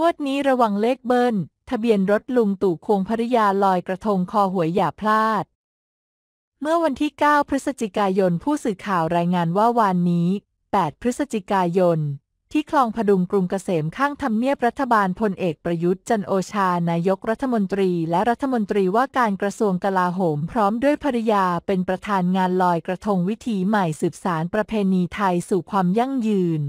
งวดนี้ระวังเลขเบิ้ล ทะเบียนรถลุงตู่ควงภริยาลอยกระทงคอหวยอย่าพลาด เมื่อวันที่ 9 พฤศจิกายนผู้สื่อข่าวรายงานว่าวานนี้ 8 พฤศจิกายน ที่คลองพดุงกรุงเกษมข้างทำเนียบรัฐบาลพลเอกประยุทธ์จันโอชานายกรัฐมนตรีและรัฐมนตรีว่าการกระทรวงกลาโหมพร้อมด้วยภริยาเป็นประธานงานลอยกระทงวิถีใหม่สืบสารประเพณีไทยสู่ความยั่งยืน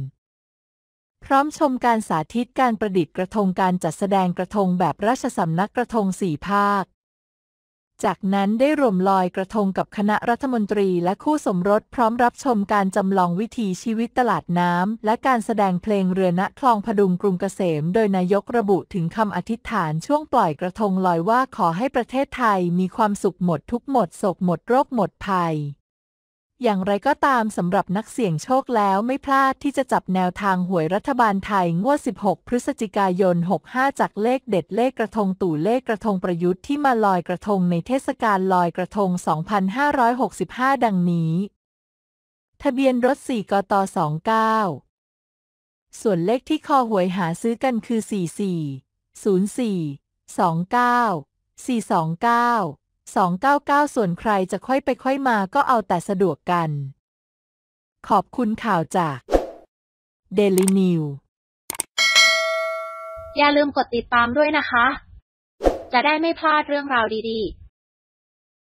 พร้อมชมการสาธิตการประดิษฐ์กระทงการจัดแสดงกระทงแบบราชสำนักกระทงสี่ภาค จากนั้นได้ร่วมลอยกระทงกับคณะรัฐมนตรีและคู่สมรส พร้อมรับชมการจำลองวิถีชีวิตตลาดน้ำและการแสดงเพลงเรือณคลองพดุงกรุงเกษม โดยนายกระบุถึงคำอธิษฐานช่วงปล่อยกระทงลอยว่าขอให้ประเทศไทยมีความสุขหมดทุกหมดโศกหมดโรคหมดภัยอย่างไรก็ตามสำหรับนักเสี่ยงโชคแล้วไม่พลาดที่จะจับแนวทางหวยรัฐบาลไทยงวด 16 พฤศจิกายน 65 จากเลขเด็ดเลขกระทงตู่เลขกระทงประยุทธ์ที่มาลอยกระทงในเทศกาลลอยกระทง 2565 ดังนี้ ทะเบียนรถ 4 กต 29 ส่วนเลขที่คอหวยหาซื้อกันคือ 44 04 29 429 299 ส่วนใครจะค่อยไปค่อยมาก็เอาแต่สะดวกกัน ขอบคุณข่าวจาก Daily New อย่าลืมกดติดตามด้วยนะคะ จะได้ไม่พลาดเรื่องราวดี ๆ